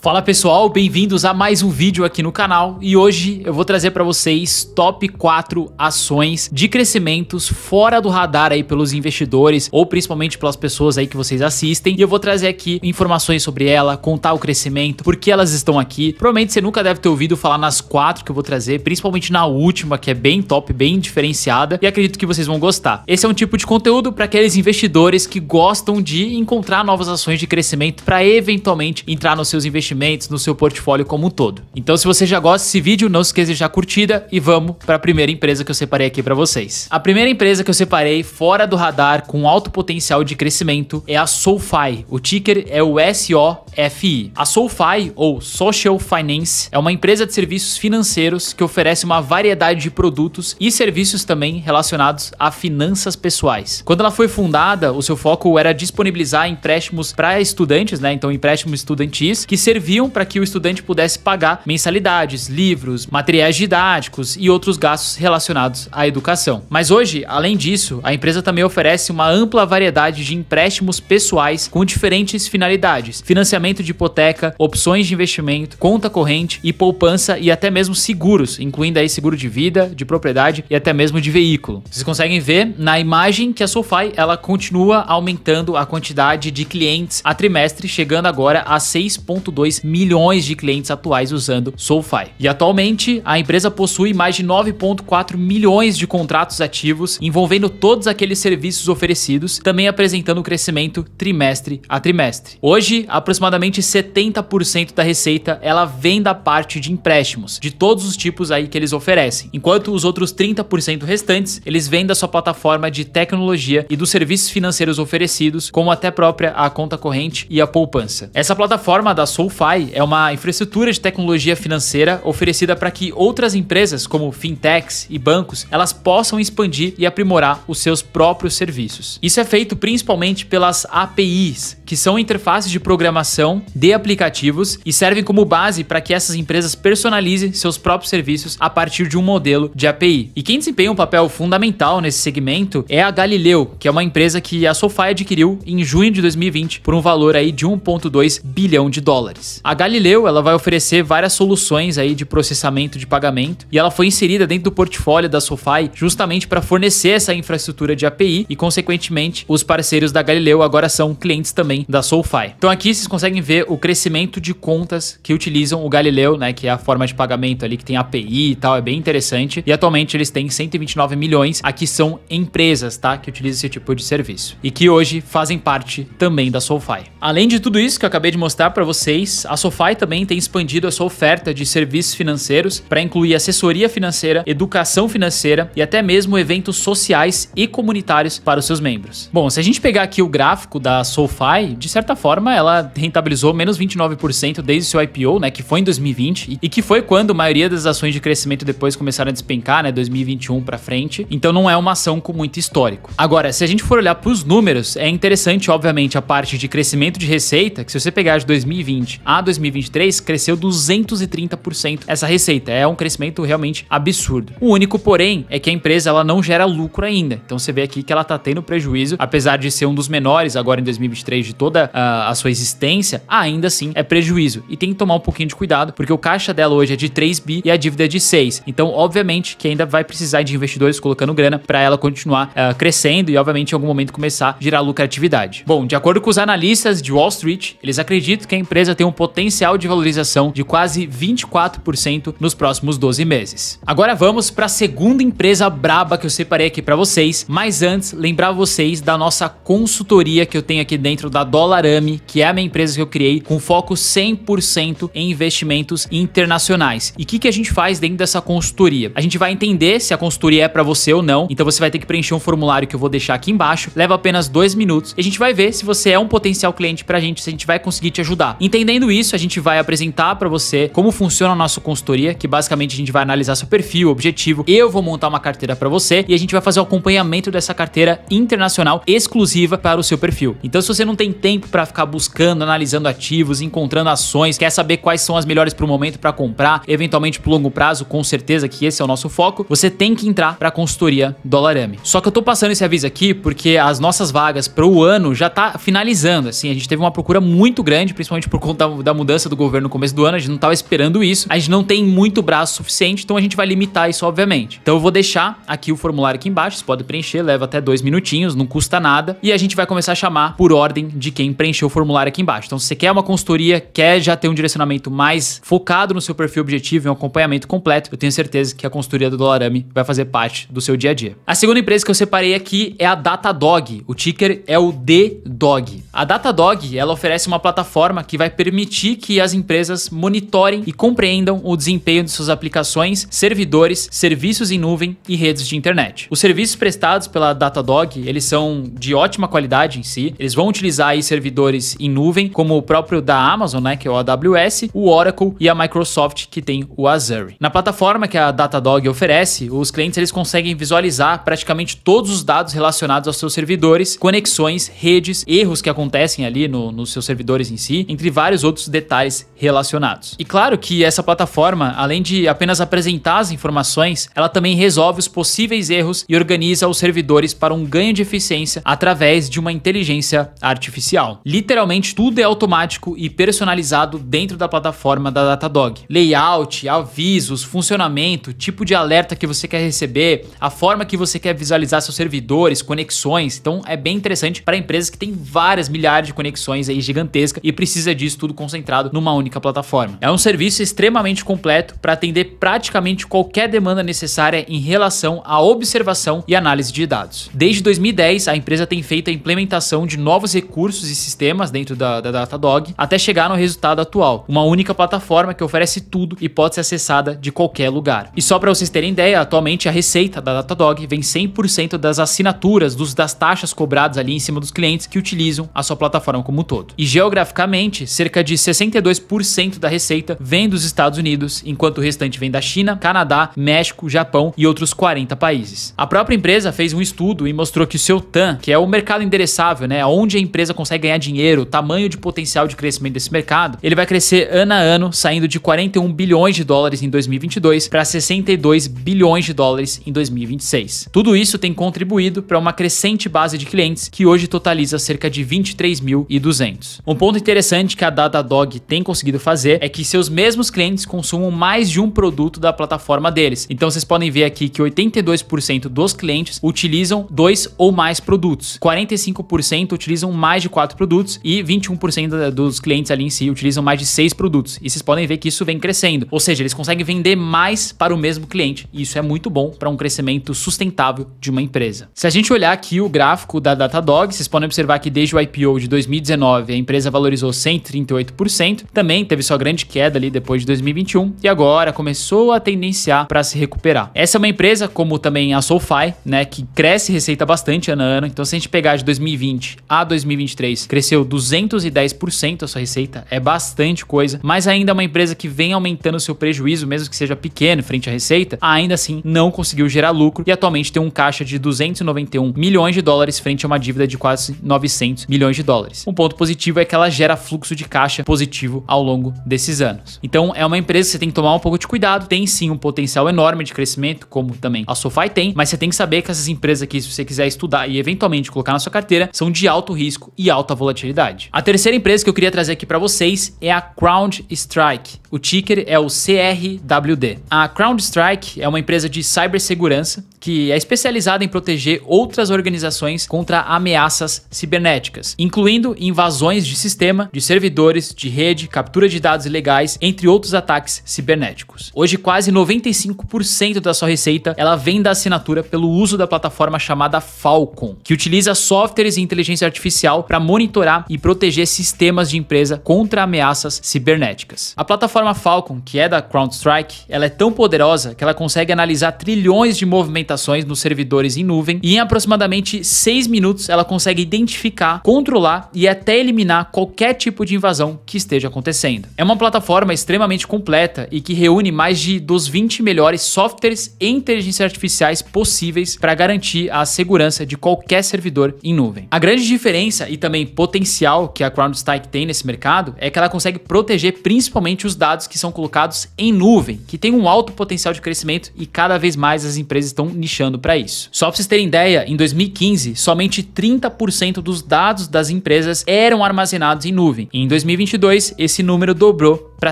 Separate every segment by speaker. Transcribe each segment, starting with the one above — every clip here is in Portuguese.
Speaker 1: Fala pessoal, bem-vindos a mais um vídeo aqui no canal e hoje eu vou trazer para vocês top 4 ações de crescimentos fora do radar aí pelos investidores ou principalmente pelas pessoas aí que vocês assistem e eu vou trazer aqui informações sobre ela, contar o crescimento, por que elas estão aqui. Provavelmente você nunca deve ter ouvido falar nas quatro que eu vou trazer, principalmente na última que é bem top, bem diferenciada e acredito que vocês vão gostar. Esse é um tipo de conteúdo para aqueles investidores que gostam de encontrar novas ações de crescimento para eventualmente entrar nos seus investimentos investimentos, no seu portfólio como um todo. Então, se você já gosta desse vídeo, não se esqueça de deixar curtida e vamos para a primeira empresa que eu separei aqui para vocês. A primeira empresa que eu separei fora do radar com alto potencial de crescimento é a SoFi. O ticker é o SOFI. A SoFi ou Social Finance é uma empresa de serviços financeiros que oferece uma variedade de produtos e serviços também relacionados a finanças pessoais. Quando ela foi fundada, o seu foco era disponibilizar empréstimos para estudantes, né? Então empréstimos estudantis que serviam serviam para que o estudante pudesse pagar mensalidades, livros, materiais didáticos e outros gastos relacionados à educação. Mas hoje, além disso, a empresa também oferece uma ampla variedade de empréstimos pessoais com diferentes finalidades: financiamento de hipoteca, opções de investimento, conta corrente e poupança e até mesmo seguros, incluindo aí seguro de vida, de propriedade e até mesmo de veículo. Vocês conseguem ver na imagem que a SoFi ela continua aumentando a quantidade de clientes a trimestre, chegando agora a 6.2 2 milhões de clientes atuais usando SoFi. E atualmente, a empresa possui mais de 9,4 milhões de contratos ativos, envolvendo todos aqueles serviços oferecidos, também apresentando crescimento trimestre a trimestre. Hoje, aproximadamente 70% da receita ela vem da parte de empréstimos, de todos os tipos aí que eles oferecem, enquanto os outros 30% restantes eles vêm da sua plataforma de tecnologia e dos serviços financeiros oferecidos, como até própria a conta corrente e a poupança. Essa plataforma da SoFi DeFi é uma infraestrutura de tecnologia financeira oferecida para que outras empresas, como fintechs e bancos, elas possam expandir e aprimorar os seus próprios serviços. Isso é feito principalmente pelas APIs, que são interfaces de programação de aplicativos e servem como base para que essas empresas personalizem seus próprios serviços a partir de um modelo de API. E quem desempenha um papel fundamental nesse segmento é a Galileu, que é uma empresa que a SoFi adquiriu em junho de 2020 por um valor aí de 1.2 bilhão de dólares reais. A Galileu, ela vai oferecer várias soluções aí de processamento de pagamento e ela foi inserida dentro do portfólio da SoFi justamente para fornecer essa infraestrutura de API e consequentemente os parceiros da Galileu agora são clientes também da SoFi. Então aqui vocês conseguem ver o crescimento de contas que utilizam o Galileu, né, que é a forma de pagamento ali que tem API e tal, é bem interessante. E atualmente eles têm 129 milhões, aqui são empresas, tá, que utilizam esse tipo de serviço e que hoje fazem parte também da SoFi. Além de tudo isso que eu acabei de mostrar para vocês, a SoFi também tem expandido a sua oferta de serviços financeiros para incluir assessoria financeira, educação financeira e até mesmo eventos sociais e comunitários para os seus membros. Bom, se a gente pegar aqui o gráfico da SoFi, de certa forma ela rentabilizou menos 29% desde o seu IPO, né, que foi em 2020 e que foi quando a maioria das ações de crescimento depois começaram a despencar, né, 2021 para frente. Então não é uma ação com muito histórico. Agora, se a gente for olhar para os números, é interessante, obviamente, a parte de crescimento de receita, que se você pegar de 2020 a 2023 cresceu 230% essa receita. É um crescimento realmente absurdo. O único, porém, é que a empresa ela não gera lucro ainda. Então você vê aqui que ela está tendo prejuízo, apesar de ser um dos menores agora em 2023 de toda a, ah, a sua existência, ainda assim é prejuízo. E tem que tomar um pouquinho de cuidado, porque o caixa dela hoje é de 3 bi e a dívida é de 6. Então, obviamente, que ainda vai precisar de investidores colocando grana para ela continuar uh, crescendo e, obviamente, em algum momento começar a gerar lucratividade. Bom, de acordo com os analistas de Wall Street, eles acreditam que a empresa tem um um potencial de valorização de quase 24% nos próximos 12 meses. Agora vamos para a segunda empresa braba que eu separei aqui para vocês, mas antes lembrar vocês da nossa consultoria que eu tenho aqui dentro da Dollarami, que é a minha empresa que eu criei com foco 100% em investimentos internacionais. E o que, que a gente faz dentro dessa consultoria? A gente vai entender se a consultoria é para você ou não, então você vai ter que preencher um formulário que eu vou deixar aqui embaixo, leva apenas dois minutos e a gente vai ver se você é um potencial cliente para a gente, se a gente vai conseguir te ajudar. Entendendo Sabendo isso, a gente vai apresentar para você como funciona a nossa consultoria, que basicamente a gente vai analisar seu perfil, objetivo. Eu vou montar uma carteira para você e a gente vai fazer o acompanhamento dessa carteira internacional exclusiva para o seu perfil. Então, se você não tem tempo para ficar buscando, analisando ativos, encontrando ações, quer saber quais são as melhores para o momento para comprar, eventualmente o longo prazo, com certeza que esse é o nosso foco, você tem que entrar para a consultoria Dollarame. Só que eu tô passando esse aviso aqui porque as nossas vagas para o ano já tá finalizando, assim, a gente teve uma procura muito grande, principalmente por conta da mudança do governo no começo do ano, a gente não estava esperando isso, a gente não tem muito braço suficiente, então a gente vai limitar isso, obviamente. Então eu vou deixar aqui o formulário aqui embaixo, você pode preencher, leva até dois minutinhos, não custa nada, e a gente vai começar a chamar por ordem de quem preencheu o formulário aqui embaixo. Então se você quer uma consultoria, quer já ter um direcionamento mais focado no seu perfil objetivo e um acompanhamento completo, eu tenho certeza que a consultoria do Dolarami vai fazer parte do seu dia a dia. A segunda empresa que eu separei aqui é a Datadog, o ticker é o D-Dog. A Datadog, ela oferece uma plataforma que vai permitir permitir que as empresas monitorem e compreendam o desempenho de suas aplicações, servidores, serviços em nuvem e redes de internet. Os serviços prestados pela Datadog, eles são de ótima qualidade em si. Eles vão utilizar aí servidores em nuvem, como o próprio da Amazon, né, que é o AWS, o Oracle e a Microsoft, que tem o Azure. Na plataforma que a Datadog oferece, os clientes eles conseguem visualizar praticamente todos os dados relacionados aos seus servidores, conexões, redes, erros que acontecem ali no, nos seus servidores em si, entre vários outros detalhes relacionados. E claro que essa plataforma, além de apenas apresentar as informações, ela também resolve os possíveis erros e organiza os servidores para um ganho de eficiência através de uma inteligência artificial. Literalmente tudo é automático e personalizado dentro da plataforma da Datadog. Layout, avisos, funcionamento, tipo de alerta que você quer receber, a forma que você quer visualizar seus servidores, conexões. Então é bem interessante para empresas que têm várias milhares de conexões aí gigantesca e precisa disso tudo concentrado numa única plataforma. É um serviço extremamente completo para atender praticamente qualquer demanda necessária em relação à observação e análise de dados. Desde 2010, a empresa tem feito a implementação de novos recursos e sistemas dentro da, da Datadog até chegar no resultado atual, uma única plataforma que oferece tudo e pode ser acessada de qualquer lugar. E só para vocês terem ideia, atualmente a receita da Datadog vem 100% das assinaturas, dos, das taxas cobradas ali em cima dos clientes que utilizam a sua plataforma como um todo. E geograficamente, cerca de de 62% da receita vem dos Estados Unidos, enquanto o restante vem da China, Canadá, México, Japão e outros 40 países. A própria empresa fez um estudo e mostrou que o seu TAM, que é o mercado endereçável, né, onde a empresa consegue ganhar dinheiro, o tamanho de potencial de crescimento desse mercado, ele vai crescer ano a ano, saindo de 41 bilhões de dólares em 2022 para 62 bilhões de dólares em 2026. Tudo isso tem contribuído para uma crescente base de clientes que hoje totaliza cerca de 23.200. Um ponto interessante que a data Dog tem conseguido fazer é que seus mesmos clientes consumam mais de um produto da plataforma deles. Então vocês podem ver aqui que 82% dos clientes utilizam dois ou mais produtos, 45% utilizam mais de quatro produtos e 21% dos clientes ali em si utilizam mais de seis produtos. E vocês podem ver que isso vem crescendo, ou seja, eles conseguem vender mais para o mesmo cliente. E isso é muito bom para um crescimento sustentável de uma empresa. Se a gente olhar aqui o gráfico da Datadog, vocês podem observar que desde o IPO de 2019 a empresa valorizou 138 1,8%. Também teve sua grande queda ali depois de 2021 e agora começou a tendenciar para se recuperar. Essa é uma empresa, como também a SoFi, né, que cresce receita bastante ano a ano. Então, se a gente pegar de 2020 a 2023, cresceu 210% a sua receita, é bastante coisa, mas ainda é uma empresa que vem aumentando seu prejuízo, mesmo que seja pequeno frente à receita, ainda assim não conseguiu gerar lucro e atualmente tem um caixa de 291 milhões de dólares frente a uma dívida de quase 900 milhões de dólares. Um ponto positivo é que ela gera fluxo de caixa caixa positivo ao longo desses anos. Então é uma empresa que você tem que tomar um pouco de cuidado, tem sim um potencial enorme de crescimento, como também a SoFi tem, mas você tem que saber que essas empresas aqui, se você quiser estudar e eventualmente colocar na sua carteira, são de alto risco e alta volatilidade. A terceira empresa que eu queria trazer aqui para vocês é a Crown Strike. O ticker é o CRWD. A Crown Strike é uma empresa de cibersegurança que é especializada em proteger outras organizações contra ameaças cibernéticas, incluindo invasões de sistema, de servidores de rede, captura de dados ilegais, entre outros ataques cibernéticos. Hoje, quase 95% da sua receita ela vem da assinatura pelo uso da plataforma chamada Falcon, que utiliza softwares e inteligência artificial para monitorar e proteger sistemas de empresa contra ameaças cibernéticas. A plataforma Falcon, que é da CrowdStrike, ela é tão poderosa que ela consegue analisar trilhões de movimentações nos servidores em nuvem e em aproximadamente 6 minutos ela consegue identificar, controlar e até eliminar qualquer tipo de invasão que esteja acontecendo. É uma plataforma extremamente completa e que reúne mais de dos 20 melhores softwares e inteligências artificiais possíveis para garantir a segurança de qualquer servidor em nuvem. A grande diferença e também potencial que a CrowdStrike tem nesse mercado é que ela consegue proteger principalmente os dados que são colocados em nuvem, que tem um alto potencial de crescimento e cada vez mais as empresas estão nichando para isso. Só para vocês terem ideia, em 2015, somente 30% dos dados das empresas eram armazenados em nuvem. E em 2020, 2022, esse número dobrou para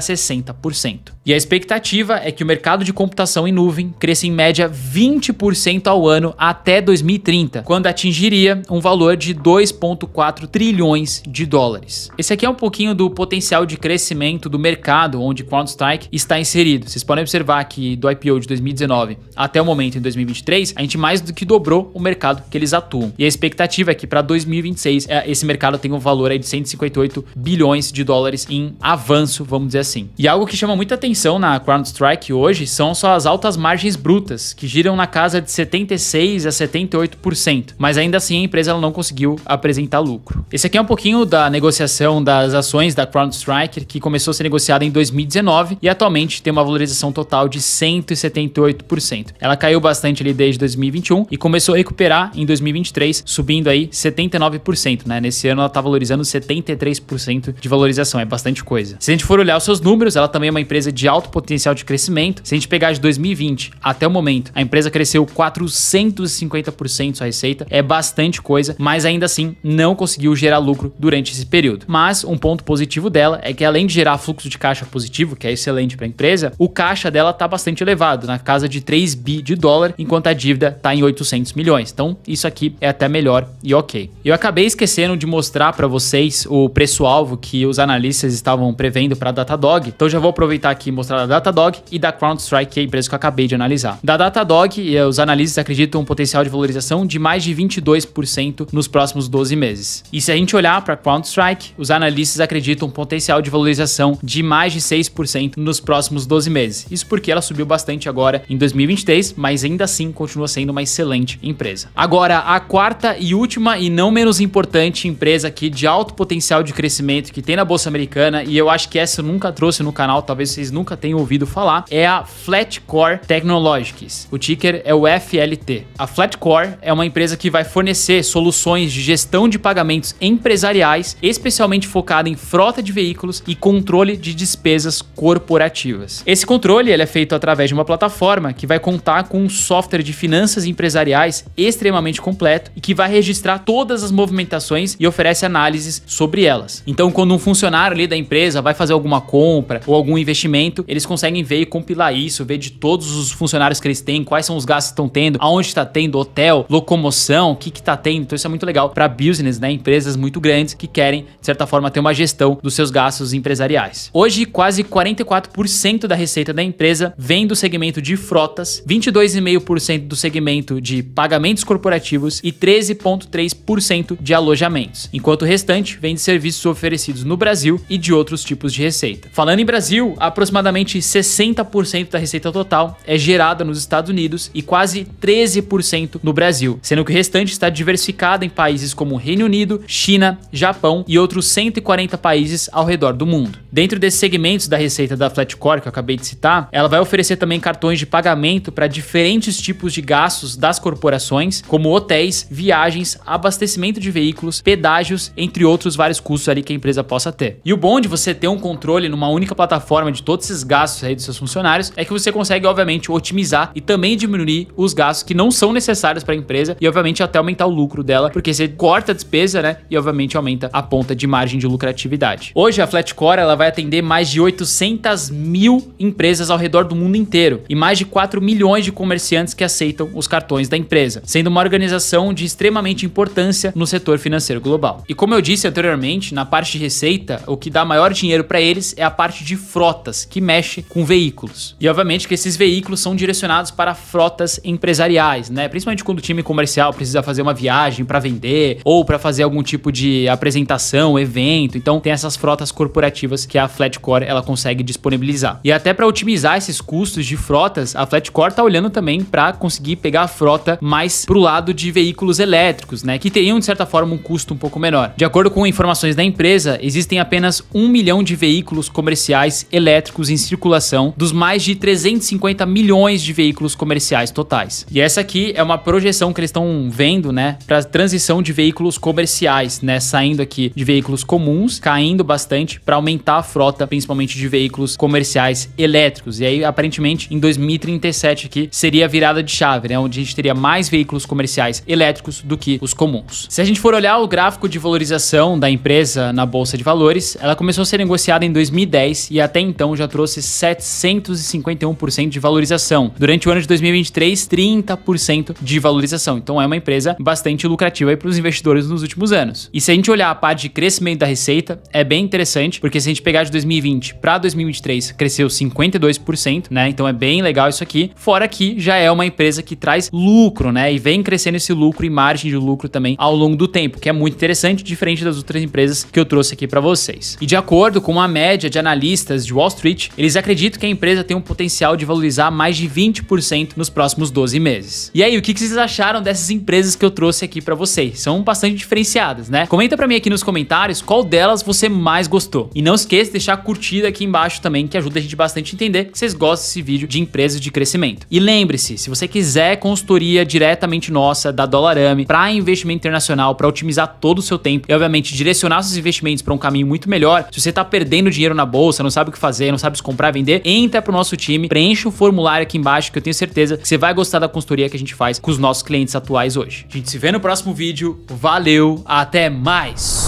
Speaker 1: 60%. E a expectativa é que o mercado de computação em nuvem cresça em média 20% ao ano até 2030, quando atingiria um valor de 2,4 trilhões de dólares. Esse aqui é um pouquinho do potencial de crescimento do mercado onde CrowdStrike está inserido. Vocês podem observar que do IPO de 2019 até o momento em 2023, a gente mais do que dobrou o mercado que eles atuam. E a expectativa é que para 2026 é, esse mercado tenha um valor de 158 bilhões de dólares em avanço, vamos dizer dizer assim. E algo que chama muita atenção na CrowdStrike hoje são só as altas margens brutas, que giram na casa de 76 a 78%, mas ainda assim a empresa não conseguiu apresentar lucro. Esse aqui é um pouquinho da negociação das ações da CrowdStrike, que começou a ser negociada em 2019 e atualmente tem uma valorização total de 178%. Ela caiu bastante ali desde 2021 e começou a recuperar em 2023, subindo aí 79%, né? Nesse ano ela está valorizando 73% de valorização, é bastante coisa. Se a gente for olhar os seus números, ela também é uma empresa de alto potencial de crescimento. Se a gente pegar de 2020 até o momento, a empresa cresceu 450% sua receita, é bastante coisa, mas ainda assim não conseguiu gerar lucro durante esse período. Mas um ponto positivo dela é que além de gerar fluxo de caixa positivo, que é excelente para a empresa, o caixa dela está bastante elevado, na casa de 3 bi de dólar, enquanto a dívida está em 800 milhões. Então, isso aqui é até melhor e ok. Eu acabei esquecendo de mostrar para vocês o preço-alvo que os analistas estavam prevendo para a data Datadog, então já vou aproveitar aqui e mostrar da Datadog e da CrowdStrike, que é a empresa que eu acabei de analisar. Da Datadog, eh, os analistas acreditam um potencial de valorização de mais de 22% nos próximos 12 meses. E se a gente olhar para a CrowdStrike, os analistas acreditam um potencial de valorização de mais de 6% nos próximos 12 meses. Isso porque ela subiu bastante agora em 2023, mas ainda assim continua sendo uma excelente empresa. Agora, a quarta e última e não menos importante empresa aqui de alto potencial de crescimento que tem na bolsa americana, e eu acho que essa eu nunca nunca trouxe no canal, talvez vocês nunca tenham ouvido falar, é a Flatcore Technologies. O ticker é o FLT. A Flatcore é uma empresa que vai fornecer soluções de gestão de pagamentos empresariais, especialmente focada em frota de veículos e controle de despesas corporativas. Esse controle ele é feito através de uma plataforma que vai contar com um software de finanças empresariais extremamente completo e que vai registrar todas as movimentações e oferece análises sobre elas. Então, quando um funcionário ali da empresa vai fazer alguma coisa compra ou algum investimento, eles conseguem ver e compilar isso, ver de todos os funcionários que eles têm, quais são os gastos que estão tendo, aonde está tendo hotel, locomoção, o que está tendo. Então isso é muito legal para business, né? Empresas muito grandes que querem, de certa forma, ter uma gestão dos seus gastos empresariais. Hoje, quase 44% da receita da empresa vem do segmento de frotas, 22,5% do segmento de pagamentos corporativos e 13,3% de alojamentos, enquanto o restante vem de serviços oferecidos no Brasil e de outros tipos de receita receita. Falando em Brasil, aproximadamente 60% da receita total é gerada nos Estados Unidos e quase 13% no Brasil, sendo que o restante está diversificado em países como Reino Unido, China, Japão e outros 140 países ao redor do mundo. Dentro desses segmentos da receita da Flatcore que eu acabei de citar, ela vai oferecer também cartões de pagamento para diferentes tipos de gastos das corporações, como hotéis, viagens, abastecimento de veículos, pedágios, entre outros vários custos ali que a empresa possa ter. E o bom de você ter um controle controle numa única plataforma de todos esses gastos aí dos seus funcionários, é que você consegue, obviamente, otimizar e também diminuir os gastos que não são necessários para a empresa e, obviamente, até aumentar o lucro dela, porque você corta a despesa, né? E, obviamente, aumenta a ponta de margem de lucratividade. Hoje, a Flatcore ela vai atender mais de 800 mil empresas ao redor do mundo inteiro e mais de 4 milhões de comerciantes que aceitam os cartões da empresa, sendo uma organização de extremamente importância no setor financeiro global. E como eu disse anteriormente, na parte de receita, o que dá maior dinheiro para eles é a parte de frotas, que mexe com veículos. E obviamente que esses veículos são direcionados para frotas empresariais, né? Principalmente quando o time comercial precisa fazer uma viagem para vender ou para fazer algum tipo de apresentação, evento. Então tem essas frotas corporativas que a Flatcore ela consegue disponibilizar. E até para otimizar esses custos de frotas, a Flatcore tá olhando também para conseguir pegar a frota mais pro lado de veículos elétricos, né? Que teriam de certa forma um custo um pouco menor. De acordo com informações da empresa, existem apenas um milhão de veículos veículos comerciais elétricos em circulação dos mais de 350 milhões de veículos comerciais totais. E essa aqui é uma projeção que eles estão vendo, né, para transição de veículos comerciais, né, saindo aqui de veículos comuns, caindo bastante para aumentar a frota, principalmente de veículos comerciais elétricos. E aí, aparentemente, em 2037 aqui seria a virada de chave, né, onde a gente teria mais veículos comerciais elétricos do que os comuns. Se a gente for olhar o gráfico de valorização da empresa na bolsa de valores, ela começou a ser negociada em 2000 2010 e até então já trouxe 751% de valorização. Durante o ano de 2023, 30% de valorização. Então é uma empresa bastante lucrativa para os investidores nos últimos anos. E se a gente olhar a parte de crescimento da receita, é bem interessante, porque se a gente pegar de 2020 para 2023, cresceu 52%, né? Então é bem legal isso aqui. Fora que já é uma empresa que traz lucro, né? E vem crescendo esse lucro e margem de lucro também ao longo do tempo, que é muito interessante, diferente das outras empresas que eu trouxe aqui para vocês. E de acordo com a média média de analistas de Wall Street, eles acreditam que a empresa tem um potencial de valorizar mais de 20% nos próximos 12 meses. E aí, o que vocês acharam dessas empresas que eu trouxe aqui para vocês? São bastante diferenciadas, né? Comenta para mim aqui nos comentários qual delas você mais gostou. E não esqueça de deixar curtida aqui embaixo também, que ajuda a gente bastante a entender que vocês gostam desse vídeo de empresas de crescimento. E lembre-se, se você quiser consultoria diretamente nossa da Dollarame para investimento internacional, para otimizar todo o seu tempo e obviamente direcionar seus investimentos para um caminho muito melhor, se você está perdendo dinheiro na bolsa, não sabe o que fazer, não sabe se comprar, vender, entra pro nosso time, preenche o formulário aqui embaixo que eu tenho certeza que você vai gostar da consultoria que a gente faz com os nossos clientes atuais hoje. A gente se vê no próximo vídeo. Valeu, até mais.